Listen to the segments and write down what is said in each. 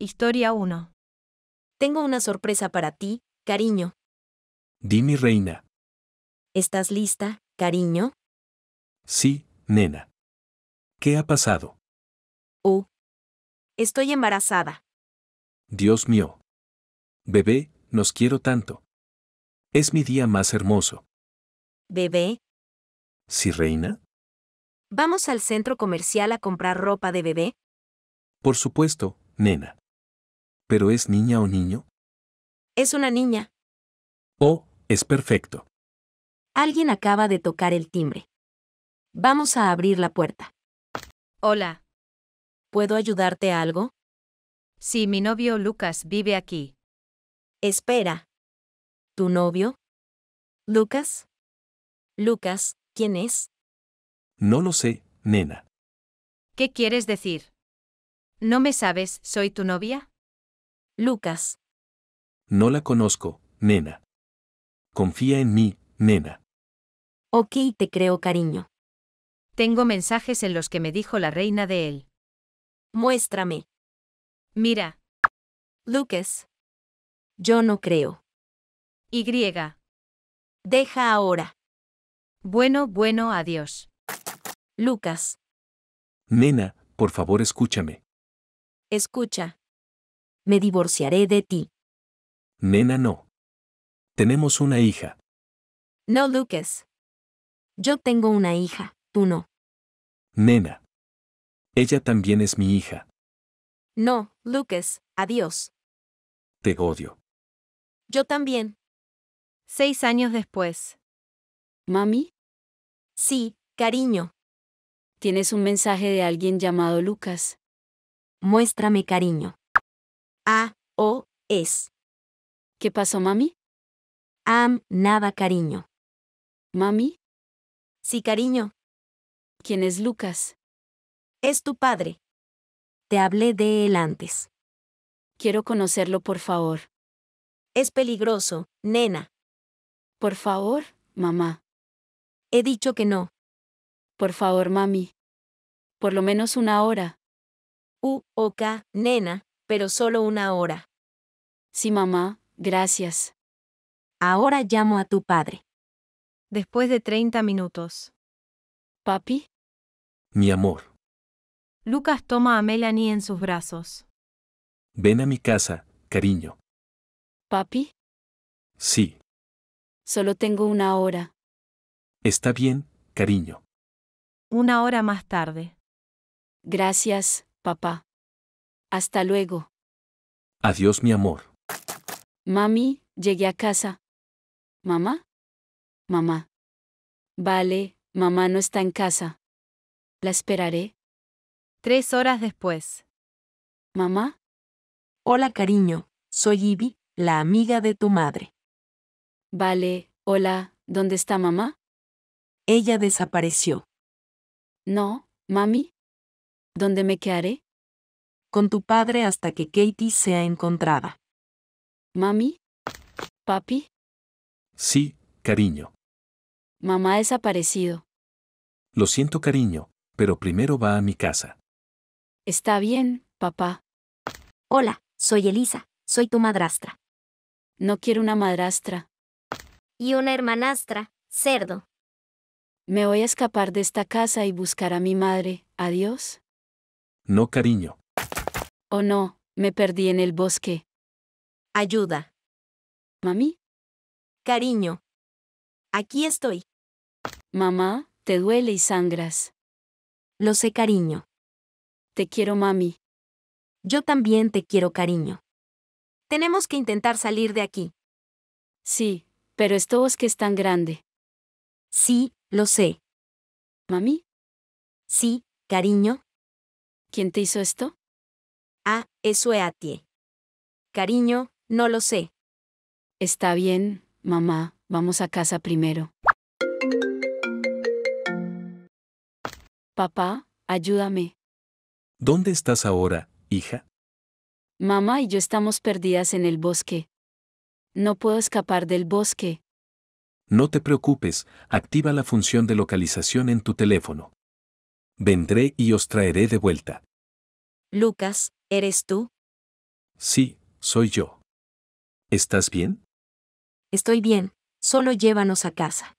Historia 1. Tengo una sorpresa para ti, cariño. Dime, reina. ¿Estás lista, cariño? Sí, nena. ¿Qué ha pasado? Oh. Estoy embarazada. Dios mío. Bebé, nos quiero tanto. Es mi día más hermoso. Bebé. ¿Sí, reina? ¿Vamos al centro comercial a comprar ropa de bebé? Por supuesto, nena. ¿Pero es niña o niño? Es una niña. Oh, es perfecto. Alguien acaba de tocar el timbre. Vamos a abrir la puerta. Hola. ¿Puedo ayudarte algo? Sí, mi novio Lucas vive aquí. Espera. ¿Tu novio? Lucas. Lucas, ¿quién es? No lo sé, nena. ¿Qué quieres decir? ¿No me sabes, soy tu novia? Lucas. No la conozco, nena. Confía en mí, nena. Ok, te creo, cariño. Tengo mensajes en los que me dijo la reina de él. Muéstrame. Mira. Lucas. Yo no creo. Y. Deja ahora. Bueno, bueno, adiós. Lucas. Nena, por favor, escúchame. Escucha me divorciaré de ti. Nena, no. Tenemos una hija. No, Lucas. Yo tengo una hija, tú no. Nena. Ella también es mi hija. No, Lucas, adiós. Te odio. Yo también. Seis años después. ¿Mami? Sí, cariño. Tienes un mensaje de alguien llamado Lucas. Muéstrame cariño. A, O, S. ¿Qué pasó, mami? Am, nada, cariño. ¿Mami? Sí, cariño. ¿Quién es Lucas? Es tu padre. Te hablé de él antes. Quiero conocerlo, por favor. Es peligroso, nena. Por favor, mamá. He dicho que no. Por favor, mami. Por lo menos una hora. U, k nena pero solo una hora. Sí, mamá, gracias. Ahora llamo a tu padre. Después de 30 minutos. Papi. Mi amor. Lucas toma a Melanie en sus brazos. Ven a mi casa, cariño. Papi. Sí. Solo tengo una hora. Está bien, cariño. Una hora más tarde. Gracias, papá. Hasta luego. Adiós, mi amor. Mami, llegué a casa. ¿Mamá? Mamá. Vale, mamá no está en casa. La esperaré. Tres horas después. ¿Mamá? Hola, cariño. Soy Ivy, la amiga de tu madre. Vale, hola, ¿dónde está mamá? Ella desapareció. No, mami. ¿Dónde me quedaré? con tu padre hasta que Katie sea encontrada. ¿Mami? ¿Papi? Sí, cariño. Mamá ha desaparecido. Lo siento, cariño, pero primero va a mi casa. Está bien, papá. Hola, soy Elisa, soy tu madrastra. No quiero una madrastra. Y una hermanastra, cerdo. Me voy a escapar de esta casa y buscar a mi madre. Adiós. No, cariño. Oh no, me perdí en el bosque. Ayuda. Mami. Cariño. Aquí estoy. Mamá, te duele y sangras. Lo sé, cariño. Te quiero, mami. Yo también te quiero, cariño. Tenemos que intentar salir de aquí. Sí, pero este bosque es tan grande. Sí, lo sé. ¿Mami? Sí, cariño. ¿Quién te hizo esto? Ah, eso es a ti. Cariño, no lo sé. Está bien, mamá, vamos a casa primero. Papá, ayúdame. ¿Dónde estás ahora, hija? Mamá y yo estamos perdidas en el bosque. No puedo escapar del bosque. No te preocupes, activa la función de localización en tu teléfono. Vendré y os traeré de vuelta. Lucas, ¿Eres tú? Sí, soy yo. ¿Estás bien? Estoy bien, solo llévanos a casa.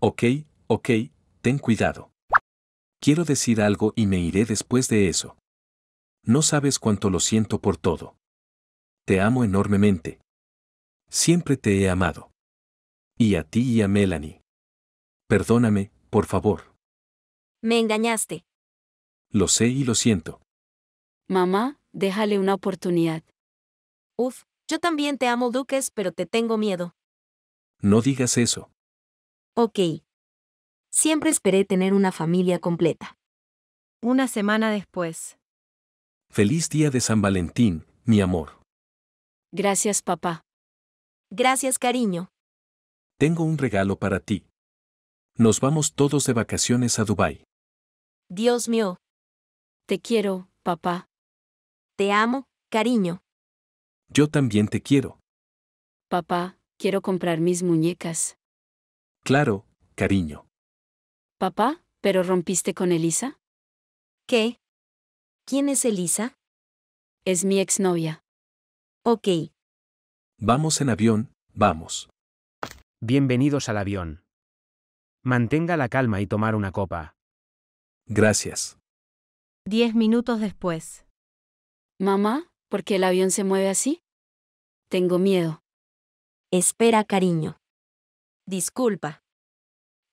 Ok, ok, ten cuidado. Quiero decir algo y me iré después de eso. No sabes cuánto lo siento por todo. Te amo enormemente. Siempre te he amado. Y a ti y a Melanie. Perdóname, por favor. Me engañaste. Lo sé y lo siento. Mamá, déjale una oportunidad. Uf, yo también te amo, Duques, pero te tengo miedo. No digas eso. Ok. Siempre esperé tener una familia completa. Una semana después. Feliz día de San Valentín, mi amor. Gracias, papá. Gracias, cariño. Tengo un regalo para ti. Nos vamos todos de vacaciones a Dubái. Dios mío. Te quiero, papá. Te amo, cariño. Yo también te quiero. Papá, quiero comprar mis muñecas. Claro, cariño. Papá, ¿pero rompiste con Elisa? ¿Qué? ¿Quién es Elisa? Es mi exnovia. Ok. Vamos en avión, vamos. Bienvenidos al avión. Mantenga la calma y tomar una copa. Gracias. Diez minutos después. Mamá, ¿por qué el avión se mueve así? Tengo miedo. Espera, cariño. Disculpa.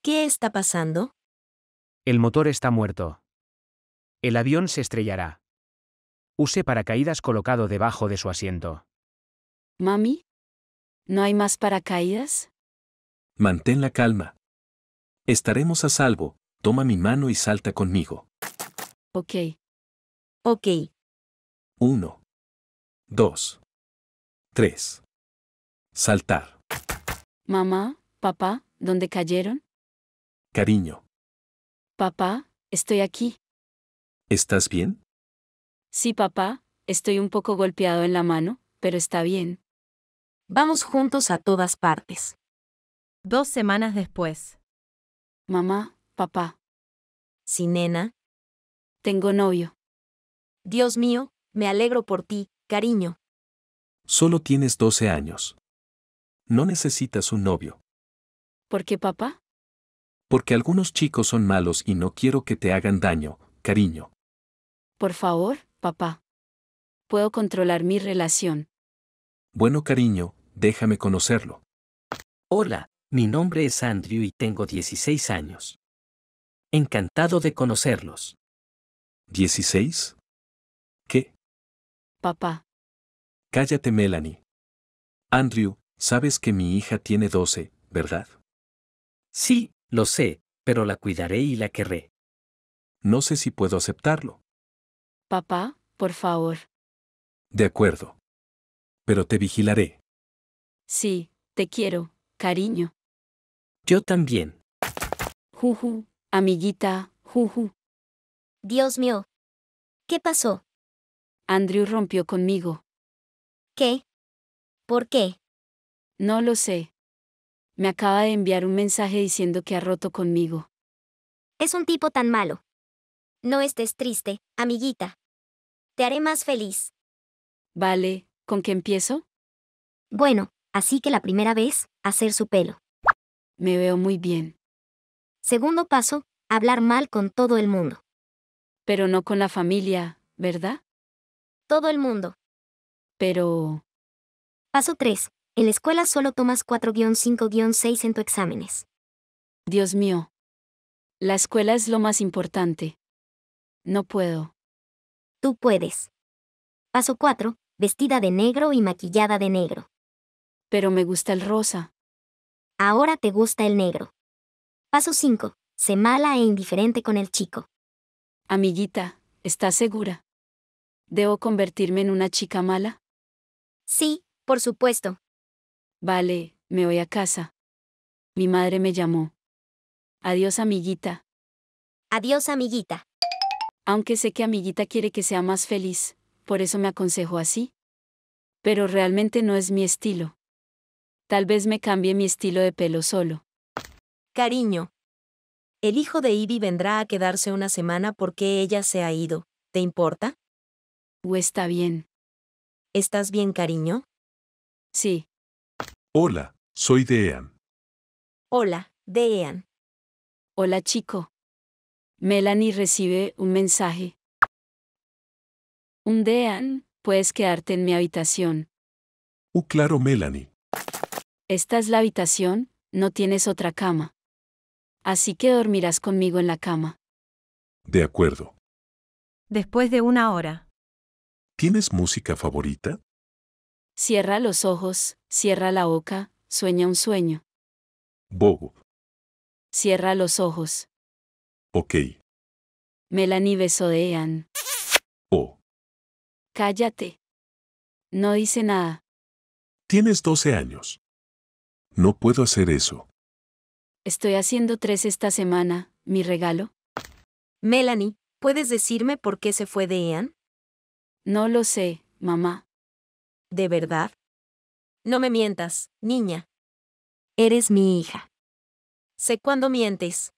¿Qué está pasando? El motor está muerto. El avión se estrellará. Use paracaídas colocado debajo de su asiento. Mami, ¿no hay más paracaídas? Mantén la calma. Estaremos a salvo. Toma mi mano y salta conmigo. Ok. Ok. 1, 2, 3. Saltar. Mamá, papá, ¿dónde cayeron? Cariño. Papá, estoy aquí. ¿Estás bien? Sí, papá, estoy un poco golpeado en la mano, pero está bien. Vamos juntos a todas partes. Dos semanas después. Mamá, papá. Sí, nena. Tengo novio. Dios mío, me alegro por ti, cariño. Solo tienes 12 años. No necesitas un novio. ¿Por qué, papá? Porque algunos chicos son malos y no quiero que te hagan daño, cariño. Por favor, papá. Puedo controlar mi relación. Bueno, cariño, déjame conocerlo. Hola, mi nombre es Andrew y tengo 16 años. Encantado de conocerlos. ¿16? ¿Qué? papá. Cállate, Melanie. Andrew, sabes que mi hija tiene 12, ¿verdad? Sí, lo sé, pero la cuidaré y la querré. No sé si puedo aceptarlo. Papá, por favor. De acuerdo. Pero te vigilaré. Sí, te quiero, cariño. Yo también. Juju, amiguita, juju. Dios mío. ¿Qué pasó? Andrew rompió conmigo. ¿Qué? ¿Por qué? No lo sé. Me acaba de enviar un mensaje diciendo que ha roto conmigo. Es un tipo tan malo. No estés triste, amiguita. Te haré más feliz. Vale, ¿con qué empiezo? Bueno, así que la primera vez, hacer su pelo. Me veo muy bien. Segundo paso, hablar mal con todo el mundo. Pero no con la familia, ¿verdad? Todo el mundo. Pero... Paso 3. En la escuela solo tomas 4-5-6 en tu exámenes. Dios mío. La escuela es lo más importante. No puedo. Tú puedes. Paso 4. Vestida de negro y maquillada de negro. Pero me gusta el rosa. Ahora te gusta el negro. Paso 5. Sé mala e indiferente con el chico. Amiguita, ¿estás segura? ¿Debo convertirme en una chica mala? Sí, por supuesto. Vale, me voy a casa. Mi madre me llamó. Adiós, amiguita. Adiós, amiguita. Aunque sé que amiguita quiere que sea más feliz, por eso me aconsejo así. Pero realmente no es mi estilo. Tal vez me cambie mi estilo de pelo solo. Cariño. El hijo de Ivy vendrá a quedarse una semana porque ella se ha ido. ¿Te importa? U está bien. ¿Estás bien, cariño? Sí. Hola, soy Dean. Hola, Dean. Hola, chico. Melanie recibe un mensaje. Un Dean, puedes quedarte en mi habitación. Uh, claro, Melanie. Esta es la habitación, no tienes otra cama. Así que dormirás conmigo en la cama. De acuerdo. Después de una hora, ¿Tienes música favorita? Cierra los ojos, cierra la boca, sueña un sueño. Bogo. Cierra los ojos. Ok. Melanie besó Ian. Oh. Cállate. No dice nada. Tienes 12 años. No puedo hacer eso. Estoy haciendo tres esta semana, mi regalo. Melanie, ¿puedes decirme por qué se fue de Ian? No lo sé, mamá. ¿De verdad? No me mientas, niña. Eres mi hija. Sé cuándo mientes.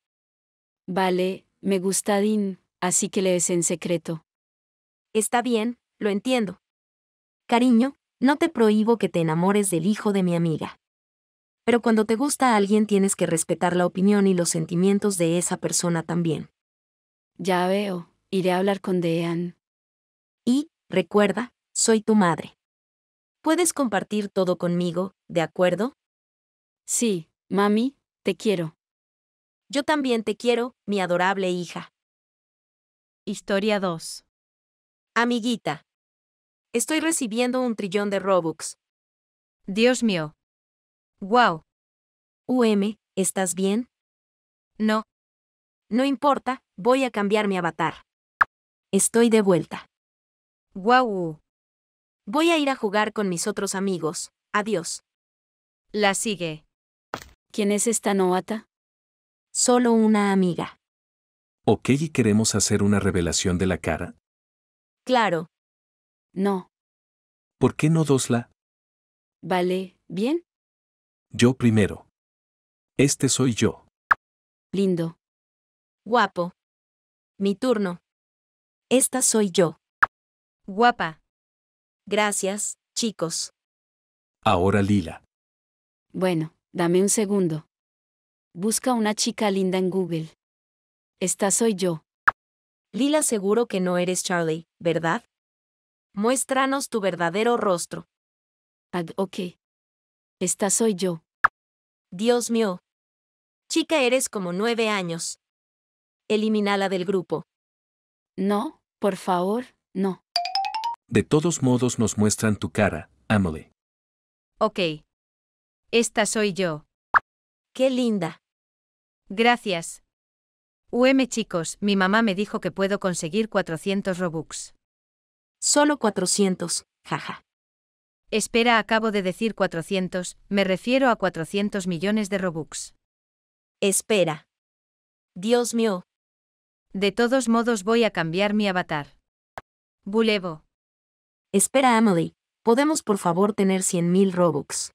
Vale, me gusta Dean, así que lees en secreto. Está bien, lo entiendo. Cariño, no te prohíbo que te enamores del hijo de mi amiga. Pero cuando te gusta a alguien tienes que respetar la opinión y los sentimientos de esa persona también. Ya veo, iré a hablar con Dean. Y, Recuerda, soy tu madre. Puedes compartir todo conmigo, ¿de acuerdo? Sí, mami, te quiero. Yo también te quiero, mi adorable hija. Historia 2. Amiguita. Estoy recibiendo un trillón de Robux. Dios mío. Wow. UM, ¿estás bien? No. No importa, voy a cambiar mi avatar. Estoy de vuelta. Guau. Voy a ir a jugar con mis otros amigos. Adiós. La sigue. ¿Quién es esta noata? Solo una amiga. Ok, ¿y queremos hacer una revelación de la cara? Claro. No. ¿Por qué no dosla? Vale, bien. Yo primero. Este soy yo. Lindo. Guapo. Mi turno. Esta soy yo. Guapa. Gracias, chicos. Ahora Lila. Bueno, dame un segundo. Busca una chica linda en Google. Esta soy yo. Lila seguro que no eres Charlie, ¿verdad? Muéstranos tu verdadero rostro. ok. Esta soy yo. Dios mío. Chica, eres como nueve años. Elimínala del grupo. No, por favor, no. De todos modos nos muestran tu cara, Emily. Ok. Esta soy yo. Qué linda. Gracias. UM chicos, mi mamá me dijo que puedo conseguir 400 Robux. Solo 400, jaja. Espera, acabo de decir 400, me refiero a 400 millones de Robux. Espera. Dios mío. De todos modos voy a cambiar mi avatar. Bulevo. Espera, Emily. ¿Podemos por favor tener 100.000 Robux?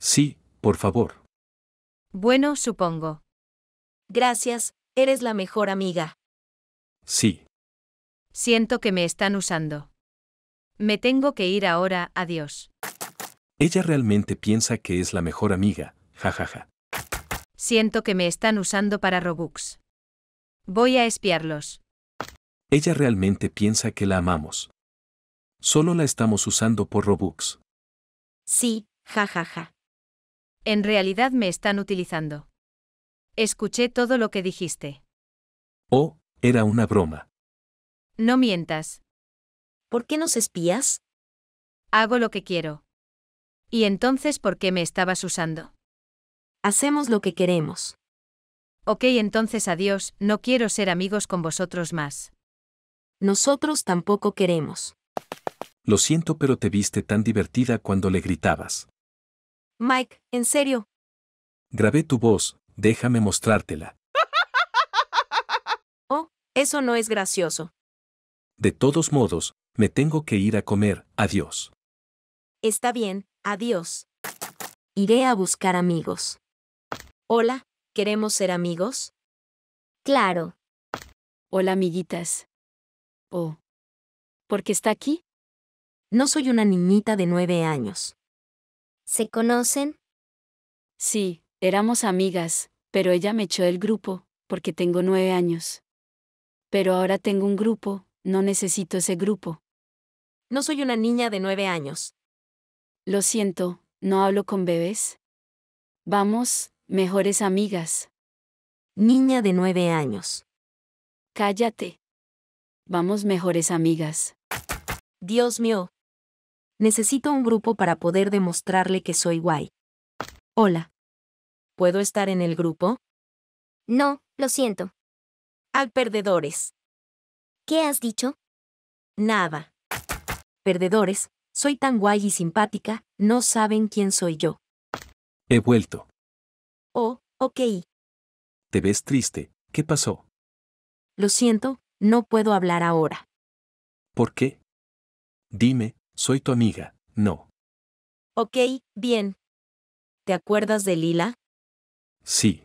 Sí, por favor. Bueno, supongo. Gracias, eres la mejor amiga. Sí. Siento que me están usando. Me tengo que ir ahora, adiós. Ella realmente piensa que es la mejor amiga, jajaja. Siento que me están usando para Robux. Voy a espiarlos. Ella realmente piensa que la amamos. Solo la estamos usando por Robux. Sí, jajaja. Ja, ja. En realidad me están utilizando. Escuché todo lo que dijiste. Oh, era una broma. No mientas. ¿Por qué nos espías? Hago lo que quiero. ¿Y entonces por qué me estabas usando? Hacemos lo que queremos. Ok, entonces adiós, no quiero ser amigos con vosotros más. Nosotros tampoco queremos. Lo siento, pero te viste tan divertida cuando le gritabas. Mike, en serio. Grabé tu voz, déjame mostrártela. Oh, eso no es gracioso. De todos modos, me tengo que ir a comer, adiós. Está bien, adiós. Iré a buscar amigos. Hola, ¿queremos ser amigos? Claro. Hola, amiguitas. Oh. ¿Por qué está aquí? No soy una niñita de nueve años. ¿Se conocen? Sí, éramos amigas, pero ella me echó del grupo, porque tengo nueve años. Pero ahora tengo un grupo, no necesito ese grupo. No soy una niña de nueve años. Lo siento, no hablo con bebés. Vamos, mejores amigas. Niña de nueve años. Cállate. Vamos mejores amigas. Dios mío, Necesito un grupo para poder demostrarle que soy guay. Hola. ¿Puedo estar en el grupo? No, lo siento. Al perdedores. ¿Qué has dicho? Nada. Perdedores, soy tan guay y simpática, no saben quién soy yo. He vuelto. Oh, ok. Te ves triste, ¿qué pasó? Lo siento, no puedo hablar ahora. ¿Por qué? Dime, soy tu amiga, no. Ok, bien. ¿Te acuerdas de Lila? Sí.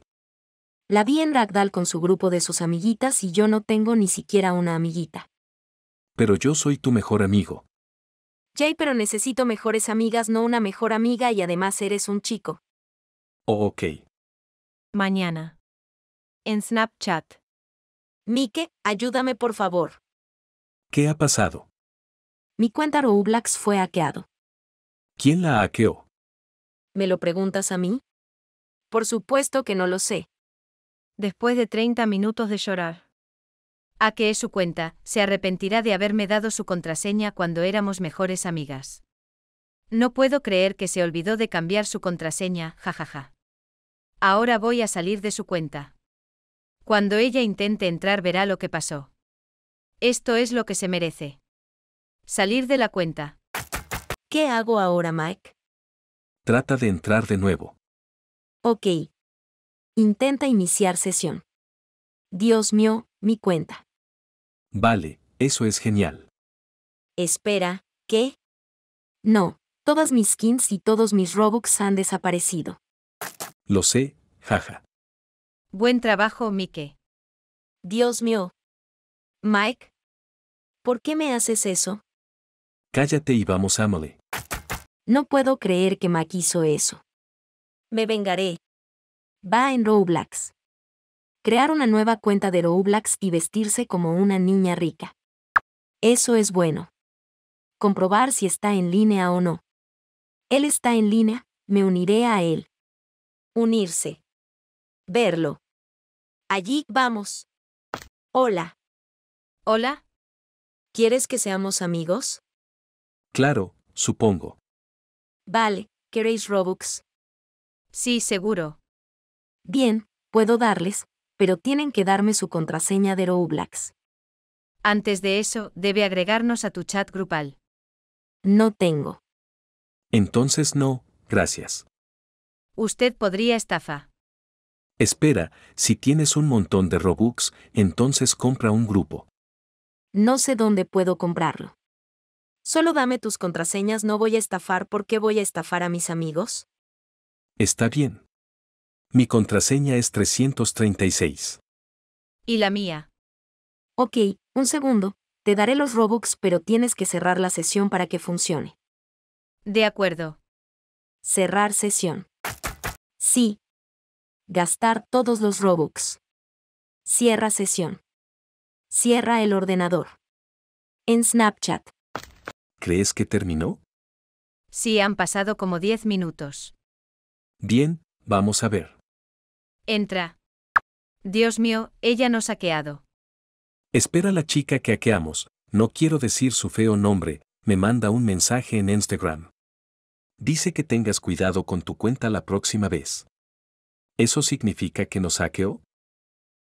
La vi en Ragdal con su grupo de sus amiguitas y yo no tengo ni siquiera una amiguita. Pero yo soy tu mejor amigo. Jay, pero necesito mejores amigas, no una mejor amiga y además eres un chico. Oh, ok. Mañana. En Snapchat. Mike, ayúdame por favor. ¿Qué ha pasado? Mi cuenta Roblox fue hackeado. ¿Quién la hackeó? ¿Me lo preguntas a mí? Por supuesto que no lo sé. Después de 30 minutos de llorar. Hackeé su cuenta, se arrepentirá de haberme dado su contraseña cuando éramos mejores amigas. No puedo creer que se olvidó de cambiar su contraseña, jajaja. Ahora voy a salir de su cuenta. Cuando ella intente entrar verá lo que pasó. Esto es lo que se merece. Salir de la cuenta. ¿Qué hago ahora, Mike? Trata de entrar de nuevo. Ok. Intenta iniciar sesión. Dios mío, mi cuenta. Vale, eso es genial. Espera, ¿qué? No, todas mis skins y todos mis Robux han desaparecido. Lo sé, jaja. Buen trabajo, Mike. Dios mío. Mike, ¿por qué me haces eso? Cállate y vamos Amelie. No puedo creer que Mac hizo eso. Me vengaré. Va en Roblox. Crear una nueva cuenta de Roblox y vestirse como una niña rica. Eso es bueno. Comprobar si está en línea o no. Él está en línea, me uniré a él. Unirse. Verlo. Allí vamos. Hola. Hola. ¿Quieres que seamos amigos? Claro, supongo. Vale, ¿queréis Robux? Sí, seguro. Bien, puedo darles, pero tienen que darme su contraseña de Roblox. Antes de eso, debe agregarnos a tu chat grupal. No tengo. Entonces no, gracias. Usted podría estafa. Espera, si tienes un montón de Robux, entonces compra un grupo. No sé dónde puedo comprarlo. Solo dame tus contraseñas, no voy a estafar, porque voy a estafar a mis amigos? Está bien. Mi contraseña es 336. ¿Y la mía? Ok, un segundo, te daré los Robux, pero tienes que cerrar la sesión para que funcione. De acuerdo. Cerrar sesión. Sí. Gastar todos los Robux. Cierra sesión. Cierra el ordenador. En Snapchat. ¿Crees que terminó? Sí, han pasado como diez minutos. Bien, vamos a ver. Entra. Dios mío, ella nos ha Espera la chica que hackeamos, no quiero decir su feo nombre, me manda un mensaje en Instagram. Dice que tengas cuidado con tu cuenta la próxima vez. ¿Eso significa que nos saqueó?